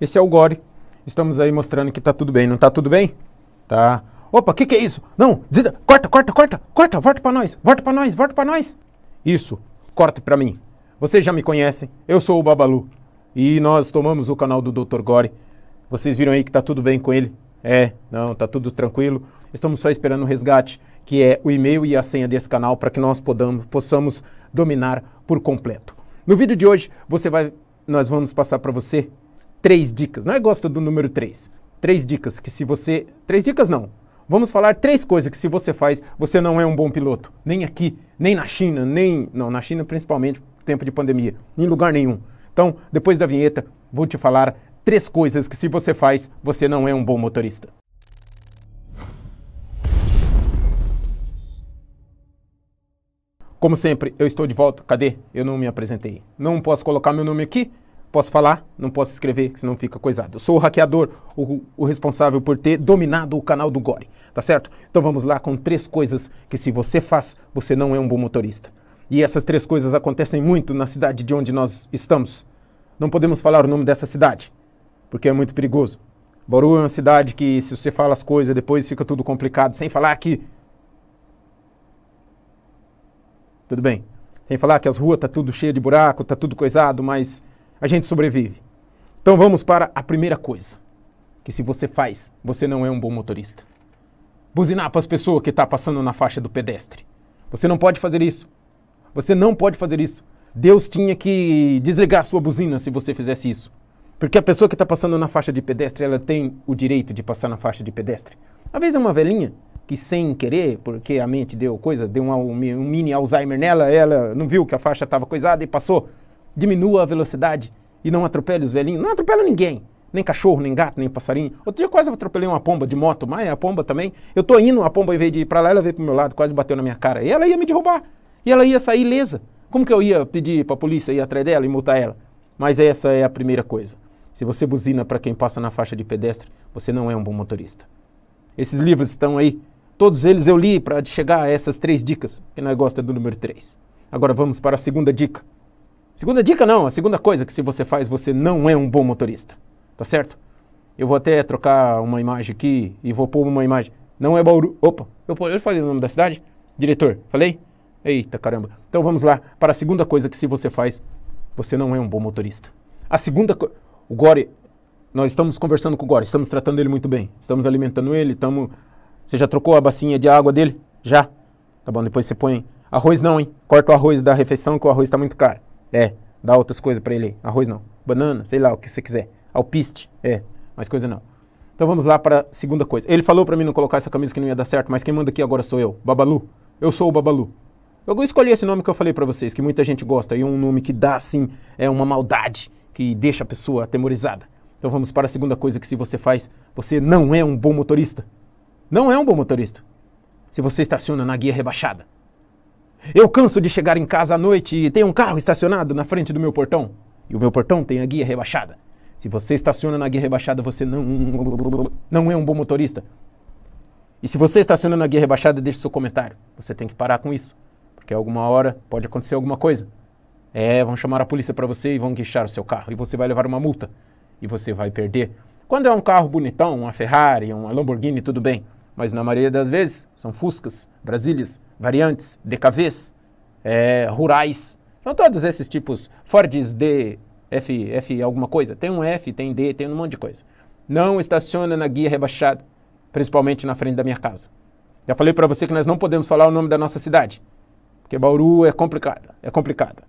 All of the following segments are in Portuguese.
Esse é o Gore. Estamos aí mostrando que tá tudo bem. Não tá tudo bem? Tá. Opa, o que, que é isso? Não, desida. corta, corta, corta, corta, volta para nós, volta para nós, volta para nós. Isso, corta para mim. Vocês já me conhecem, eu sou o Babalu. E nós tomamos o canal do Dr. Gore. Vocês viram aí que tá tudo bem com ele? É, não, tá tudo tranquilo. Estamos só esperando o resgate, que é o e-mail e a senha desse canal para que nós podamos, possamos dominar por completo. No vídeo de hoje, você vai, nós vamos passar para você três dicas. Não é gosto do número três. Três dicas que se você. Três dicas não. Vamos falar três coisas que se você faz, você não é um bom piloto. Nem aqui, nem na China, nem. Não, na China principalmente, tempo de pandemia. Em lugar nenhum. Então, depois da vinheta, vou te falar três coisas que se você faz, você não é um bom motorista. Como sempre, eu estou de volta. Cadê? Eu não me apresentei. Não posso colocar meu nome aqui? posso falar, não posso escrever, senão fica coisado. Eu sou o hackeador, o, o, responsável por ter dominado o canal do Gore, tá certo? Então vamos lá com três coisas que se você faz, você não é um bom motorista. E essas três coisas acontecem muito na cidade de onde nós estamos. Não podemos falar o nome dessa cidade, porque é muito perigoso. Boru é uma cidade que se você fala as coisas, depois fica tudo complicado, sem falar que... Tudo bem. Sem falar que as ruas tá tudo cheio de buraco, tá tudo coisado, mas a gente sobrevive. Então vamos para a primeira coisa que se você faz, você não é um bom motorista. Buzinar para as pessoas que estão tá passando na faixa do pedestre. Você não pode fazer isso. Você não pode fazer isso. Deus tinha que desligar a sua buzina se você fizesse isso. Porque a pessoa que está passando na faixa de pedestre, ela tem o direito de passar na faixa de pedestre. Às vezes é uma velhinha que sem querer, porque a mente deu coisa, deu um, um mini Alzheimer nela, ela não viu que a faixa estava coisada e passou diminua a velocidade e não atropele os velhinhos. Não atropela ninguém. Nem cachorro, nem gato, nem passarinho. Outro dia quase atropelei uma pomba de moto, mas é a pomba também. Eu tô indo, a pomba, em vez de ir para lá, ela veio pro meu lado, quase bateu na minha cara. E ela ia me derrubar. E ela ia sair ilesa. Como que eu ia pedir para a polícia ir atrás dela e multar ela? Mas essa é a primeira coisa. Se você buzina para quem passa na faixa de pedestre, você não é um bom motorista. Esses livros estão aí. Todos eles eu li para chegar a essas três dicas, que nós gosta do número três? Agora vamos para a segunda dica. Segunda dica não, a segunda coisa que se você faz, você não é um bom motorista. Tá certo? Eu vou até trocar uma imagem aqui e vou pôr uma imagem. Não é Bauru. Opa, eu, eu falei o nome da cidade? Diretor, falei? Eita caramba. Então vamos lá para a segunda coisa que se você faz, você não é um bom motorista. A segunda coisa. O Gore, nós estamos conversando com o Gore, estamos tratando ele muito bem. Estamos alimentando ele, estamos. Você já trocou a bacinha de água dele? Já. Tá bom, depois você põe. Arroz não, hein? Corta o arroz da refeição, que o arroz está muito caro. É, dá outras coisas para ele. Arroz não. Banana, sei lá, o que você quiser. Alpiste, é, mas coisa não. Então vamos lá para a segunda coisa. Ele falou para mim não colocar essa camisa que não ia dar certo, mas quem manda aqui agora sou eu, Babalu. Eu sou o Babalu. Eu escolhi esse nome que eu falei para vocês, que muita gente gosta, e um nome que dá, assim, é uma maldade, que deixa a pessoa atemorizada. Então vamos para a segunda coisa que se você faz, você não é um bom motorista. Não é um bom motorista. Se você estaciona na guia rebaixada, eu canso de chegar em casa à noite e tem um carro estacionado na frente do meu portão. E o meu portão tem a guia rebaixada. Se você estaciona na guia rebaixada, você não, não é um bom motorista. E se você estaciona na guia rebaixada, deixe seu comentário. Você tem que parar com isso, porque alguma hora pode acontecer alguma coisa. É, vão chamar a polícia para você e vão guinchar o seu carro. E você vai levar uma multa. E você vai perder. Quando é um carro bonitão, uma Ferrari, uma Lamborghini, tudo bem. Mas na maioria das vezes, são Fuscas, Brasílias, variantes, DKVs, é, rurais. São todos esses tipos, Fords D, F, F alguma coisa. Tem um F, tem D, tem um monte de coisa. Não estaciona na guia rebaixada, principalmente na frente da minha casa. Já falei para você que nós não podemos falar o nome da nossa cidade, porque Bauru é complicada, é complicada.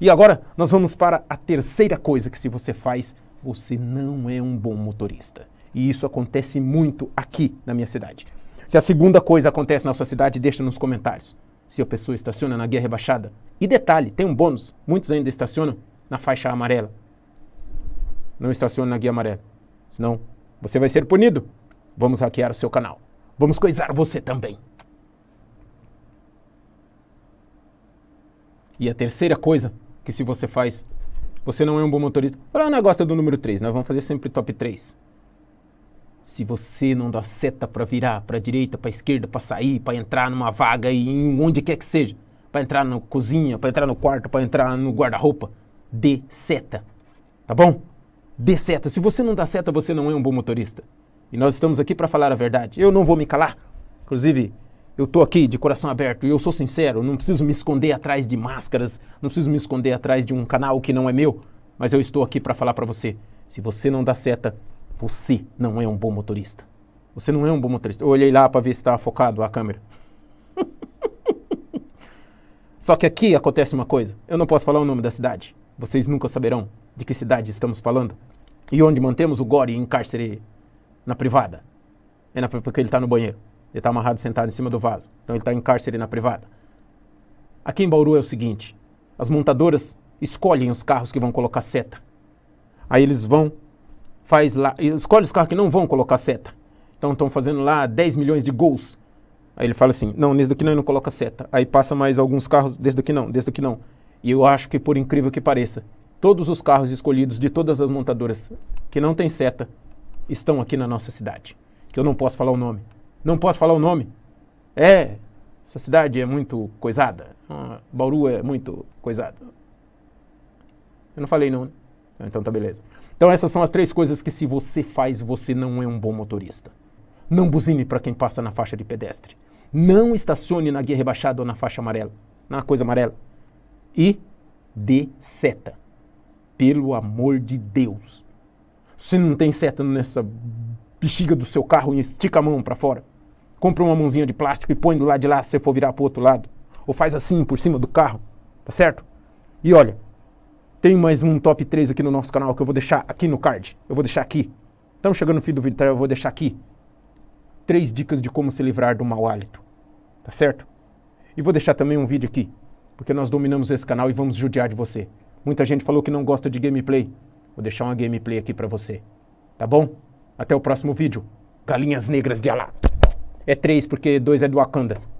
E agora nós vamos para a terceira coisa que se você faz, você não é um bom motorista. E isso acontece muito aqui na minha cidade. Se a segunda coisa acontece na sua cidade, deixa nos comentários. Se a pessoa estaciona na guia rebaixada. E detalhe, tem um bônus. Muitos ainda estacionam na faixa amarela. Não estacione na guia amarela. Senão você vai ser punido. Vamos hackear o seu canal. Vamos coisar você também. E a terceira coisa que se você faz, você não é um bom motorista. Olha o negócio do número 3, nós vamos fazer sempre top 3 se você não dá seta para virar para a direita, para a esquerda, para sair, para entrar numa vaga e em onde quer que seja, para entrar na cozinha, para entrar no quarto, para entrar no guarda-roupa, dê seta. Tá bom? Dê seta. Se você não dá seta, você não é um bom motorista. E nós estamos aqui para falar a verdade. Eu não vou me calar. Inclusive, eu estou aqui de coração aberto e eu sou sincero, não preciso me esconder atrás de máscaras, não preciso me esconder atrás de um canal que não é meu, mas eu estou aqui para falar para você. Se você não dá seta, você não é um bom motorista. Você não é um bom motorista. Eu olhei lá para ver se estava focado a câmera. Só que aqui acontece uma coisa. Eu não posso falar o nome da cidade. Vocês nunca saberão de que cidade estamos falando. E onde mantemos o Gore em cárcere na privada. É na, porque ele está no banheiro. Ele está amarrado sentado em cima do vaso. Então ele está em cárcere na privada. Aqui em Bauru é o seguinte: as montadoras escolhem os carros que vão colocar seta. Aí eles vão faz lá, escolhe os carros que não vão colocar seta. Então estão fazendo lá 10 milhões de gols. Aí ele fala assim: não, nesse daqui não, não coloca seta. Aí passa mais alguns carros, desde daqui não, desde daqui não. E eu acho que, por incrível que pareça, todos os carros escolhidos de todas as montadoras que não tem seta estão aqui na nossa cidade. Que eu não posso falar o nome. Não posso falar o nome. É, essa cidade é muito coisada. Ah, Bauru é muito coisado. Eu não falei não, né? Então tá beleza. Então essas são as três coisas que se você faz, você não é um bom motorista. Não buzine para quem passa na faixa de pedestre. Não estacione na guia rebaixada ou na faixa amarela, na coisa amarela. E dê seta. Pelo amor de Deus. Se não tem seta nessa bexiga do seu carro e estica a mão para fora, compra uma mãozinha de plástico e põe do lado de lá se você for virar para o outro lado. Ou faz assim por cima do carro, tá certo? E olha, tem mais um top 3 aqui no nosso canal que eu vou deixar aqui no card. Eu vou deixar aqui. Estamos chegando no fim do vídeo, tá? Eu vou deixar aqui. Três dicas de como se livrar do mau hálito. Tá certo? E vou deixar também um vídeo aqui, porque nós dominamos esse canal e vamos judiar de você. Muita gente falou que não gosta de gameplay. Vou deixar uma gameplay aqui para você. Tá bom? Até o próximo vídeo. Galinhas Negras de Alá. É três, porque dois é do Wakanda.